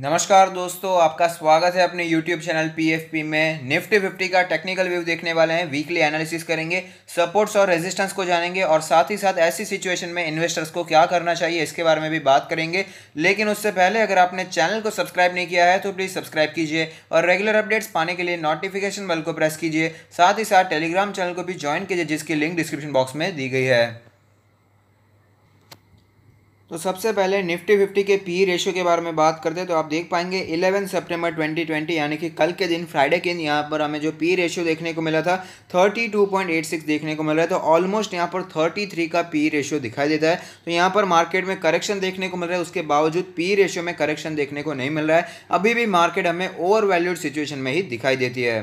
नमस्कार दोस्तों आपका स्वागत है अपने YouTube चैनल पी में निफ्टी फिफ्टी का टेक्निकल व्यू देखने वाले हैं वीकली एनालिसिस करेंगे सपोर्ट्स और रेजिस्टेंस को जानेंगे और साथ ही साथ ऐसी सिचुएशन में इन्वेस्टर्स को क्या करना चाहिए इसके बारे में भी बात करेंगे लेकिन उससे पहले अगर आपने चैनल को सब्सक्राइब नहीं किया है तो प्लीज़ सब्सक्राइब कीजिए और रेगुलर अपडेट्स पाने के लिए नोटिफिकेशन बल को प्रेस कीजिए साथ ही साथ टेलीग्राम चैनल को भी ज्वाइन कीजिए जिसकी लिंक डिस्क्रिप्शन बॉक्स में दी गई है तो सबसे पहले निफ्टी फिफ्टी के पी रेशो e के बारे में बात करते हैं तो आप देख पाएंगे 11 सितंबर 2020 यानी कि कल के दिन फ्राइडे के दिन यहाँ पर हमें जो पी रेशो e देखने को मिला था 32.86 देखने को मिल रहा है तो ऑलमोस्ट यहाँ पर 33 का पी रेशो e दिखाई देता है तो यहाँ पर मार्केट में करेक्शन देखने को मिल रहा है उसके बावजूद पी रेशो में करेक्शन देखने को नहीं मिल रहा है अभी भी मार्केट हमें ओवर सिचुएशन में ही दिखाई देती है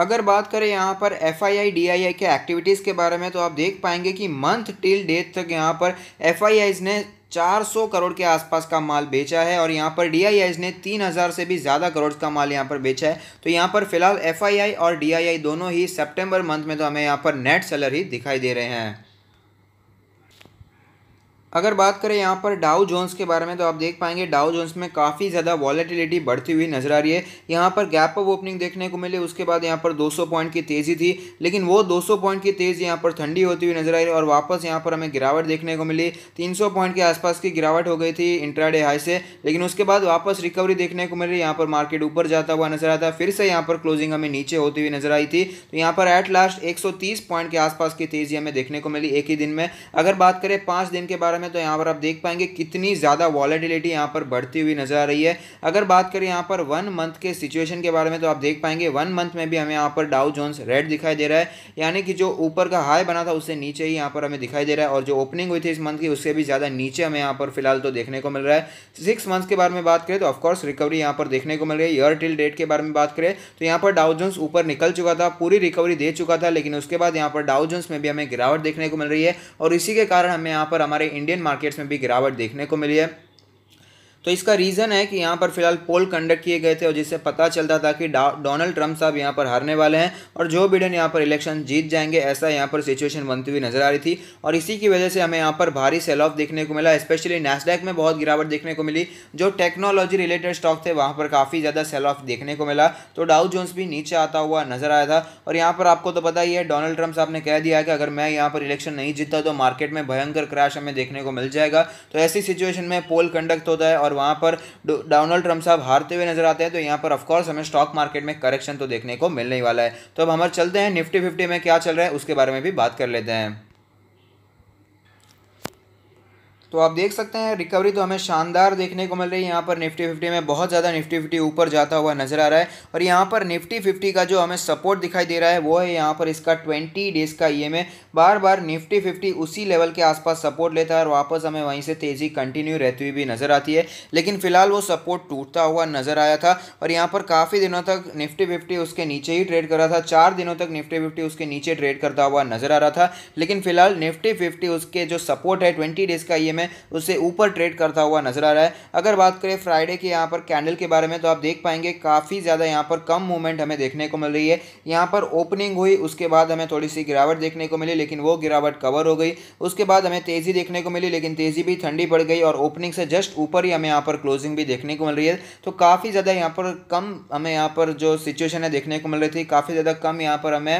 अगर बात करें यहाँ पर F I I D I आई के एक्टिविटीज़ के बारे में तो आप देख पाएंगे कि मंथ टिल डेट तक यहाँ पर एफ आई आईज ने 400 करोड़ के आसपास का माल बेचा है और यहाँ पर डी ने 3000 से भी ज़्यादा करोड़ का माल यहाँ पर बेचा है तो यहाँ पर फिलहाल एफ और डी दोनों ही सेप्टेम्बर मंथ में तो हमें यहाँ पर नेट सेलर ही दिखाई दे रहे हैं अगर बात करें यहाँ पर डाउ जोन्स के बारे में तो आप देख पाएंगे डाउ जोन्स में काफ़ी ज़्यादा वॉलेटिलिटी बढ़ती हुई नजर आ रही है यहाँ पर गैप ऑफ ओपनिंग देखने को मिले उसके बाद यहाँ पर 200 पॉइंट की तेज़ी थी लेकिन वो 200 पॉइंट की तेज़ी यहाँ पर ठंडी होती हुई नजर आ रही है और वापस यहाँ पर हमें गिरावट देखने को मिली तीन पॉइंट के आसपास की गिरावट हो गई थी इंट्राडे हाई से लेकिन उसके बाद वापस रिकवरी देखने को मिली यहाँ पर मार्केट ऊपर जाता हुआ नजर आता फिर से यहाँ पर क्लोजिंग हमें नीचे होती हुई नजर आई थी तो यहाँ पर एट लास्ट एक पॉइंट के आसपास की तेज़ी हमें देखने को मिली एक ही दिन में अगर बात करें पाँच दिन के बारे बारे में तो यहाँ पर आप देख पाएंगे कितनी ज़्यादा वॉलेटिलिटी यहाँ पर बढ़ती हुई नजर आ रही है अगर बात करें यहाँ पर वन मंथ के सिचुएशन के बारे में तो आप देख पाएंगे वन मंथ में भी हमें यहाँ पर डाउ जोन्स रेड दिखाई दे रहा है यानी कि जो ऊपर का हाई बना था उससे नीचे ही यहाँ पर हमें दिखाई दे रहा है और जो ओपनिंग हुई थी इस मंथ की उससे भी ज़्यादा नीचे हमें यहाँ पर फिलहाल तो देखने को मिल रहा है सिक्स मंथ के बारे में बात करें तो ऑफकोर्स रिकवरी यहाँ पर देखने को मिल रही है ईयर टिल डेट के बारे में बात करें तो यहाँ पर डाउ जोन्स ऊपर निकल चुका था पूरी रिकवरी दे चुका था लेकिन उसके बाद यहाँ पर डाउ जोन्स में भी हमें गिरावट देखने को मिल रही है और इसी के कारण हमें यहाँ पर हमारे इंडियन मार्केट्स में भी गिरावट देखने को मिली है तो इसका रीज़न है कि यहाँ पर फिलहाल पोल कंडक्ट किए गए थे और जिससे पता चलता था कि डोनाल्ड ट्रंप साहब यहाँ पर हारने वाले हैं और जो बिडन यहाँ पर इलेक्शन जीत जाएंगे ऐसा यहाँ पर सिचुएशन बनती हुई नजर आ रही थी और इसी की वजह से हमें यहाँ पर भारी सेल ऑफ देखने को मिला स्पेशली नैसडैक में बहुत गिरावट देखने को मिली जो टेक्नोलॉजी रिलेटेड स्टॉक थे वहाँ पर काफ़ी ज़्यादा सेल ऑफ देखने को मिला तो डाउ जोन्स भी नीचे आता हुआ नजर आया था और यहाँ पर आपको तो पता ही है डोनाल्ड ट्रंप साहब ने कह दिया कि अगर मैं यहाँ पर इलेक्शन नहीं जीतता तो मार्केट में भयंकर क्रैश हमें देखने को मिल जाएगा तो ऐसी सिचुएशन में पोल कंडक्ट होता है और वहाँ पर डोनाल्ड ट्रंप साहब हारते हुए नजर आते हैं तो यहाँ पर ऑफकोर्स हमें स्टॉक मार्केट में करेक्शन तो देखने को मिलने वाला है तो अब हमारे चलते हैं निफ्टी फिफ्टी में क्या चल रहा है उसके बारे में भी बात कर लेते हैं तो आप देख सकते हैं रिकवरी तो हमें शानदार देखने को मिल रही है यहाँ पर निफ्टी फिफ्टी में बहुत ज़्यादा निफ्टी फिफ्टी ऊपर जाता हुआ नजर आ रहा है और यहाँ पर निफ्टी फिफ्टी का जो हमें सपोर्ट दिखाई दे रहा है वो है यहाँ पर इसका ट्वेंटी डेज़ का ई e बार बार निफ्टी फिफ्टी उसी लेवल के आसपास सपोर्ट लेता है और वापस हमें वहीं से तेज़ी कंटिन्यू रहती हुई भी नज़र आती है लेकिन फिलहाल वो सपोर्ट टूटता हुआ नज़र आया था और यहाँ पर काफ़ी दिनों तक निफ्टी फिफ्टी उसके नीचे ही ट्रेड कर रहा था चार दिनों तक निफ्टी फिफ्टी उसके नीचे ट्रेड करता हुआ नज़र आ रहा था लेकिन फिलहाल निफ्टी फिफ्टी उसके जो सपोर्ट है ट्वेंटी डेज़ का ई e में उससे ऊपर ट्रेड करता हुआ नजर आ रहा है अगर बात करें फ्राइडे के यहाँ पर कैंडल के बारे में तो आप देख पाएंगे काफ़ी ज़्यादा यहाँ पर कम मूवमेंट हमें देखने को मिल रही है यहाँ पर ओपनिंग हुई उसके बाद हमें थोड़ी सी गिरावट देखने को मिली लेकिन वो गिरावट कवर हो गई उसके बाद हमें तेज़ी देखने को मिली लेकिन तेज़ी भी ठंडी पड़ गई और ओपनिंग से जस्ट ऊपर ही हमें यहाँ पर क्लोजिंग भी देखने को मिल रही है तो काफ़ी ज़्यादा यहाँ पर कम हमें यहाँ पर जो सिचुएशन है देखने को मिल रही थी काफ़ी ज़्यादा कम यहाँ पर हमें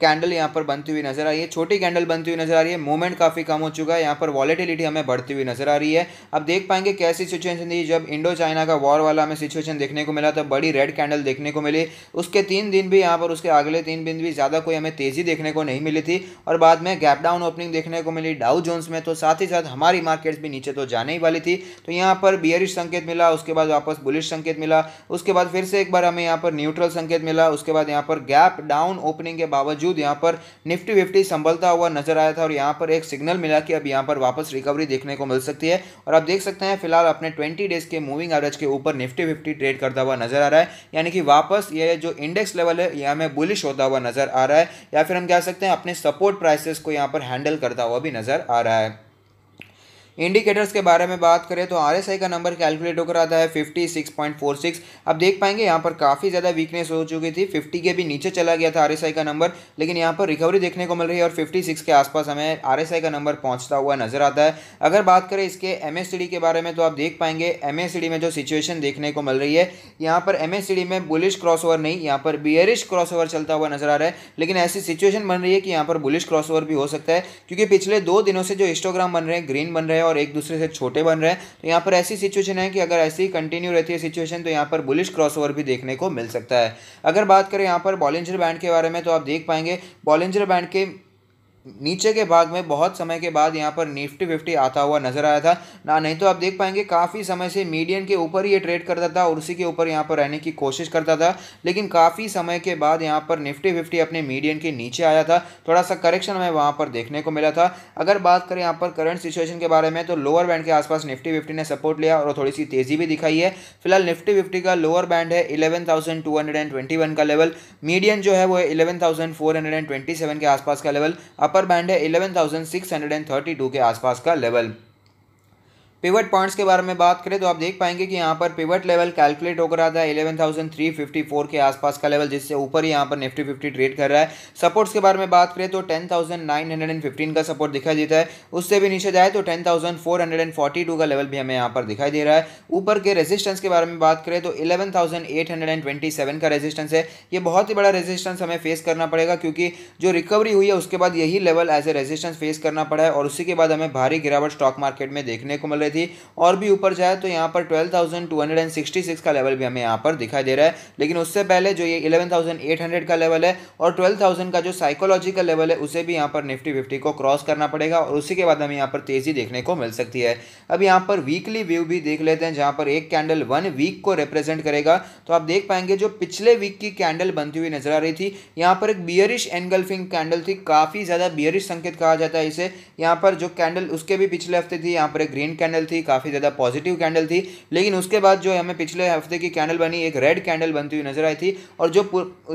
कैंडल यहाँ पर बनती हुई नजर आ रही है छोटी कैंडल बनती हुई नजर आ रही है मूवमेंट काफ़ी कम हो चुका है यहाँ पर वॉलेटिलिटी हमें बढ़ती हुई नजर आ रही है अब देख पाएंगे कैसी सिचुएशन थी जब इंडो चाइना का वॉर वाला हमें सिचुएशन देखने को मिला था बड़ी रेड कैंडल देखने को मिली उसके तीन दिन भी यहाँ पर उसके अगले तीन दिन भी ज़्यादा कोई हमें तेज़ी देखने को नहीं मिली थी और बाद में गैप डाउन ओपनिंग देखने को मिली डाउ जोन्स में तो साथ ही साथ हमारी मार्केट्स भी नीचे तो जाने ही वाली थी तो यहाँ पर बियरिश संकेत मिला उसके बाद वापस बुलिश संकेत मिला उसके बाद फिर से एक बार हमें यहाँ पर न्यूट्रल संकेत मिला उसके बाद यहाँ पर गैप डाउन ओपनिंग के बावजूद बावजूद यहाँ पर निफ्टी विफ्टी संभलता हुआ नजर आया था और यहाँ पर एक सिग्नल मिला कि अब यहाँ पर वापस रिकवरी देखने को मिल सकती है और आप देख सकते हैं फिलहाल अपने ट्वेंटी डेज के मूविंग एवरेज के ऊपर निफ्टी फिफ्टी ट्रेड करता हुआ नजर आ रहा है यानी कि वापस ये जो इंडेक्स लेवल है यहाँ में बुलिश होता हुआ नजर आ रहा है या फिर हम कह सकते हैं अपने सपोर्ट प्राइसेस को यहाँ पर हैंडल करता हुआ भी नजर आ रहा है इंडिकेटर्स के बारे में बात करें तो आर का नंबर कैलकुलेट होकर आता है fifty six point four six अब देख पाएंगे यहाँ पर काफ़ी ज़्यादा वीकनेस हो चुकी थी फिफ्टी के भी नीचे चला गया था आर का नंबर लेकिन यहाँ पर रिकवरी देखने को मिल रही है और फिफ्टी सिक्स के आसपास हमें आर का नंबर पहुँचता हुआ नजर आता है अगर बात करें इसके एम के बारे में तो आप देख पाएंगे एम में जो सिचुएशन देखने को मिल रही है यहाँ पर एम में बुलिश क्रॉस नहीं यहाँ पर बियरिश क्रॉस चलता हुआ नजर आ रहा है लेकिन ऐसी सिचुएशन बन रही है कि यहाँ पर बुलिश क्रॉस भी हो सकता है क्योंकि पिछले दो दिनों से जो इंस्टोग्राम बन रहे हैं ग्रीन बन रहे हैं हैं और एक दूसरे से छोटे बन रहे हैं तो यहाँ पर ऐसी सिचुएशन है कि अगर ऐसी कंटिन्यू रहती है सिचुएशन तो यहाँ पर बुलिश क्रॉसओवर भी देखने को मिल सकता है अगर बात करें यहाँ पर बॉलेंजर बैंड के बारे में तो आप देख पाएंगे बॉलेंजर बैंड के नीचे के भाग में बहुत समय के बाद यहाँ पर निफ्टी फिफ्टी आता हुआ नजर आया था ना नहीं तो आप देख पाएंगे काफ़ी समय से मीडियन के ऊपर ये ट्रेड करता था और उसी के ऊपर यहाँ पर रहने की कोशिश करता था लेकिन काफ़ी समय के बाद यहाँ पर निफ्टी फिफ्टी अपने मीडियन के नीचे आया था थोड़ा सा करेक्शन हमें वहाँ पर देखने को मिला था अगर बात करें यहाँ पर करंट सिचुएशन के बारे में तो लोअर बैंड के आसपास निफ्टी फिफ्टी ने सपोर्ट लिया और थोड़ी सी तेज़ी भी दिखाई है फिलहाल निफ्टी फिफ्टी का लोअर बैंड है इलेवन का लेवल मीडियन जो है वो है इलेवन के आसपास का लेवल अपर अपर बैंड है 11,632 के आसपास का लेवल पिवट पॉइंट्स के बारे में बात करें तो आप देख पाएंगे कि यहाँ पर पिवट लेवल कैलकुलेट होकर आता है 11,354 के आसपास का लेवल जिससे ऊपर ही यहाँ पर निफ्टी फिफ्टी ट्रेड कर रहा है सपोर्ट्स के बारे में बात करें तो 10,915 का सपोर्ट दिखाई देता है उससे भी नीचे जाए तो 10,442 का लेवल भी हमें यहाँ पर दिखाई दे रहा है ऊपर के रेजिस्टेंस के बारे में बात करें तो सेवन का रेजिस्टेंस है ये बहुत ही बड़ा रेजिस्टेंस हमें फेस करना पड़ेगा क्योंकि जो रिकवरी हुई है उसके बाद यही level as a resistance face करना पड़ा है और उसी के बाद हमें भारी गिरावट स्टॉक मार्केट में देखने को मिल रही गई थी और भी ऊपर जाए तो यहाँ पर 12,266 का लेवल भी हमें यहाँ पर दिखाई दे रहा है लेकिन उससे पहले जो ये 11,800 का लेवल है और 12,000 का जो साइकोलॉजिकल लेवल है उसे भी यहाँ पर निफ्टी फिफ्टी को क्रॉस करना पड़ेगा और उसी के बाद हमें यहाँ पर तेज़ी देखने को मिल सकती है अब यहाँ पर वीकली व्यू भी देख लेते हैं जहाँ पर एक कैंडल वन वीक को रिप्रेजेंट करेगा तो आप देख पाएंगे जो पिछले वीक की कैंडल बनती हुई नजर आ रही थी यहाँ पर एक बियरिश एनगल्फिंग कैंडल थी काफ़ी ज़्यादा बियरिश संकेत कहा जाता है इसे यहाँ पर जो कैंडल उसके भी पिछले हफ्ते थी यहाँ पर एक ग्रीन कैंडल कैंडल थी काफ़ी ज़्यादा पॉजिटिव कैंडल थी लेकिन उसके बाद जो हमें पिछले हफ्ते की कैंडल बनी एक रेड कैंडल बनती हुई नजर आई थी और जो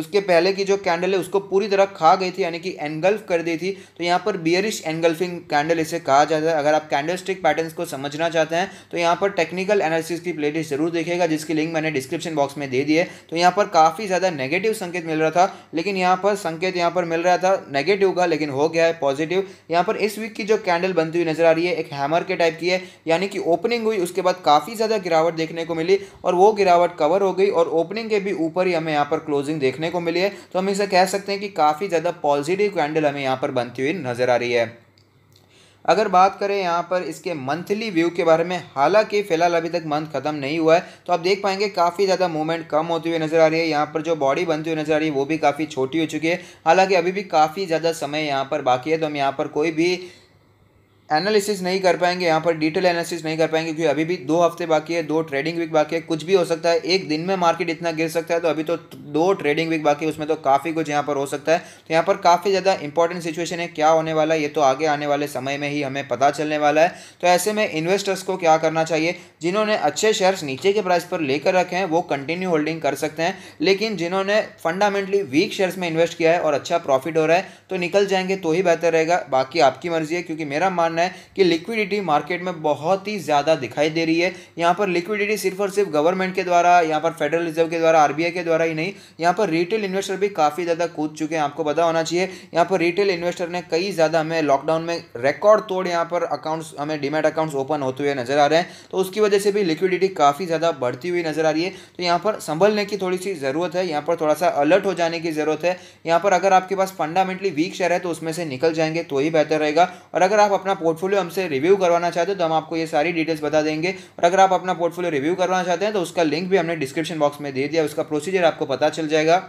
उसके पहले की जो कैंडल है उसको पूरी तरह खा गई थी यानी कि एनगल्फ कर दी थी तो यहाँ पर बियरिश एनगल्फिंग कैंडल इसे कहा जाता है अगर आप कैंडल स्टिक को समझना चाहते हैं तो यहाँ पर टेक्निकल एनालिसिस की प्लेलिस्ट जरूर देखेगा जिसकी लिंक मैंने डिस्क्रिप्शन बॉक्स में दे दी है तो यहाँ पर काफ़ी ज़्यादा नेगेटिव संकेत मिल रहा था लेकिन यहाँ पर संकेत यहाँ पर मिल रहा था नेगेटिव का लेकिन हो गया है पॉजिटिव यहाँ पर इस वीक की जो कैंडल बनती हुई नजर आ रही है एक हैमर के टाइप की है यानी कि ओपनिंग हुई उसके बाद काफ़ी ज़्यादा गिरावट देखने को मिली और वो गिरावट कवर हो गई और ओपनिंग के भी ऊपर ही हमें यहाँ पर क्लोजिंग देखने को मिली है तो हम इसे कह सकते हैं कि काफ़ी ज़्यादा पॉजिटिव कैंडल हमें यहाँ पर बनती हुई नज़र आ रही है अगर बात करें यहाँ पर इसके मंथली व्यू के बारे में हालांकि फिलहाल अभी तक मंथ खत्म नहीं हुआ है तो आप देख पाएंगे काफ़ी ज़्यादा मूवमेंट कम होती हुई नज़र आ रही है यहाँ पर जो बॉडी बनती हुई नज़र आ रही है वो भी काफ़ी छोटी हो चुकी है हालांकि अभी भी काफ़ी ज़्यादा समय यहाँ पर बाकी है तो हम यहाँ पर कोई भी एनालिसिस नहीं कर पाएंगे यहाँ पर डिटेल एनालिसिस नहीं कर पाएंगे क्योंकि अभी भी दो हफ्ते बाकी है दो ट्रेडिंग वीक बाकी है कुछ भी हो सकता है एक दिन में मार्केट इतना गिर सकता है तो अभी तो दो ट्रेडिंग वीक बाकी है उसमें तो काफ़ी कुछ यहाँ पर हो सकता है तो यहाँ पर काफ़ी ज़्यादा इंपॉर्टेंट सिचुएशन है क्या होने वाला है ये तो आगे आने वाले समय में ही हमें पता चलने वाला है तो ऐसे में इन्वेस्टर्स को क्या करना चाहिए जिन्होंने अच्छे शेयर्स नीचे के प्राइस पर लेकर रखे हैं वो कंटिन्यू होल्डिंग कर सकते हैं लेकिन जिन्होंने फंडामेंटली वीक शेयर्स में इन्वेस्ट किया है और अच्छा प्रॉफिट हो रहा है तो निकल जाएंगे तो ही बेहतर रहेगा बाकी आपकी मर्जी है क्योंकि मेरा मान सामने है कि लिक्विडिटी मार्केट में बहुत ही ज़्यादा दिखाई दे रही है यहाँ पर लिक्विडिटी सिर्फ और सिर्फ गवर्नमेंट के द्वारा यहाँ पर फेडरल रिजर्व के द्वारा आरबीआई के द्वारा ही नहीं यहाँ पर रिटेल इन्वेस्टर भी काफ़ी ज़्यादा कूद चुके हैं आपको पता होना चाहिए यहाँ पर रिटेल इन्वेस्टर ने कई ज़्यादा हमें लॉकडाउन में रिकॉर्ड तोड़ यहाँ पर अकाउंट्स हमें डिमेट अकाउंट्स ओपन होते हुए नजर आ रहे हैं तो उसकी वजह से भी लिक्विडिटी काफ़ी ज़्यादा बढ़ती हुई नजर आ रही है तो यहाँ पर संभलने की थोड़ी सी ज़रूरत है यहाँ पर थोड़ा सा अलर्ट हो जाने की ज़रूरत है यहाँ पर अगर आपके पास फंडामेंटली वीक शेयर है तो उसमें से निकल जाएंगे तो ही बेहतर रहेगा और अगर आप अपना पोर्टफोलियो हमसे रिव्यू करवाना चाहते हो तो हम आपको ये सारी डिटेल्स बता देंगे और अगर आप अपना पोर्टफोलियो रिव्यू करवाना चाहते हैं तो उसका लिंक भी हमने डिस्क्रिप्शन बॉक्स में दे दिया उसका प्रोसीजर आपको पता चल जाएगा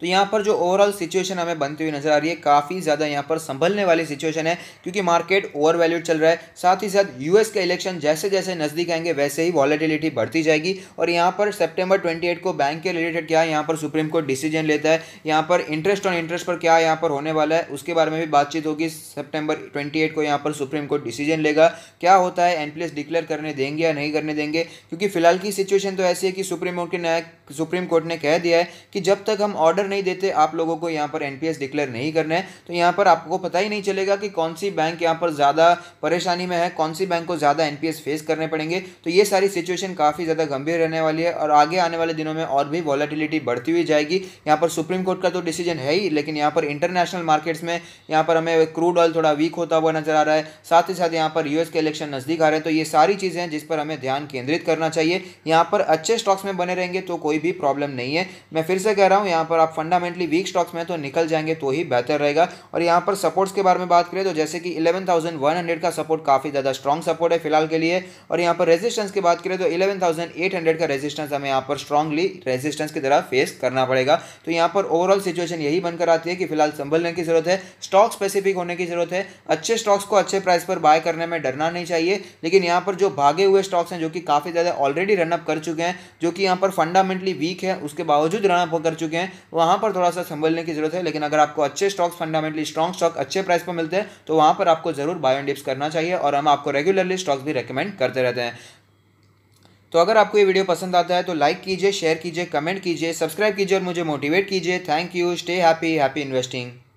तो यहाँ पर जो ओवरऑल सिचुएशन हमें बनती हुई नज़र आ रही है काफ़ी ज़्यादा यहाँ पर संभलने वाली सिचुएशन है क्योंकि मार्केट ओवर वैल्यूड चल रहा है साथ ही साथ यूएस का इलेक्शन जैसे जैसे नज़दीक आएंगे वैसे ही वॉलेटिलिटी बढ़ती जाएगी और यहाँ पर सेप्टेम्बर ट्वेंटी को बैंक के रिलेटेड क्या है यहाँ पर सुप्रीम कोर्ट डिसीजन लेता है यहाँ पर इंटरेस्ट ऑन इंटरेस्ट पर क्या यहाँ पर होने वाला है उसके बारे में भी बातचीत होगी सेप्टेम्बर ट्वेंटी को यहाँ पर सुप्रीम कोर्ट डिसीजन लेगा क्या होता है एनपीएस डिक्लेयर करने देंगे या नहीं करने देंगे क्योंकि फिलहाल की सिचुएशन तो ऐसी है कि सुप्रीम कोर्ट ने सुप्रीम कोर्ट ने कह दिया है कि जब तक हम ऑर्डर नहीं देते आप लोगों को यहाँ पर एनपीएस डिक्लेयर नहीं करना है तो यहाँ पर आपको पता ही नहीं चलेगा कि कौन सी बैंक यहाँ पर ज़्यादा परेशानी में है कौन सी बैंक को ज़्यादा एनपीएस फेस करने पड़ेंगे तो ये सारी सिचुएशन काफ़ी ज़्यादा गंभीर रहने वाली है और आगे आने वाले दिनों में और भी वॉलेटिलिटी बढ़ती हुई जाएगी यहाँ पर सुप्रीम कोर्ट का तो डिसीजन है ही लेकिन यहाँ पर इंटरनेशनल मार्केट्स में यहाँ पर हमें क्रूड ऑयल थोड़ा वीक होता हुआ नजर आ रहा है साथ ही साथ यहाँ पर यूएस के इलेक्शन नज़दीक आ रहे हैं तो ये सारी चीज़ें हैं जिस पर हमें ध्यान केंद्रित करना चाहिए यहाँ पर अच्छे स्टॉक्स में बने रहेंगे तो कोई भी प्रॉब्लम नहीं है मैं फिर से कह रहा हूँ यहाँ पर आप फंडामेंटली वीक स्टॉक्स में तो निकल जाएंगे तो ही बेहतर रहेगा और यहाँ पर सपोर्ट्स के बारे में बात करें तो जैसे कि 11,100 का सपोर्ट काफ़ी ज़्यादा स्ट्रॉन्ग सपोर्ट है फिलहाल के लिए और यहाँ पर रेजिस्टेंस की बात करें तो 11,800 का रेजिस्टेंस हमें यहाँ पर स्ट्रॉगली रेजिस्टेंस की तरह फेस करना पड़ेगा तो यहाँ पर ओवरऑल सिचुएशन यही बनकर आती है कि फिलहाल संभलने की जरूरत है स्टॉक स्पेसिफिक होने की जरूरत है अच्छे स्टॉक्स को अच्छे प्राइस पर बाय करने में डरना नहीं चाहिए लेकिन यहाँ पर जो भागे हुए स्टॉक्स हैं जो कि काफ़ी ज़्यादा ऑलरेडी रनअप कर चुके हैं जो कि यहाँ पर फंडामेंटली वीक है उसके बावजूद रनअप कर चुके हैं वहाँ वहां पर थोड़ा सा संभलने की जरूरत है लेकिन अगर आपको अच्छे स्टॉक्स फंडामेंटली स्ट्रॉन्ग स्टॉक अच्छे प्राइस पर मिलते हैं तो वहां पर आपको जरूर बायो डिप्स करना चाहिए और हम आपको रेगुलरली स्टॉक्स भी रिकमेंड करते रहते हैं तो अगर आपको ये वीडियो पसंद आता है तो लाइक कीजिए शेयर कीजिए कमेंट कीजिए सब्सक्राइब कीजिए और मुझे मोटिवेट कीजिए thank you stay happy happy investing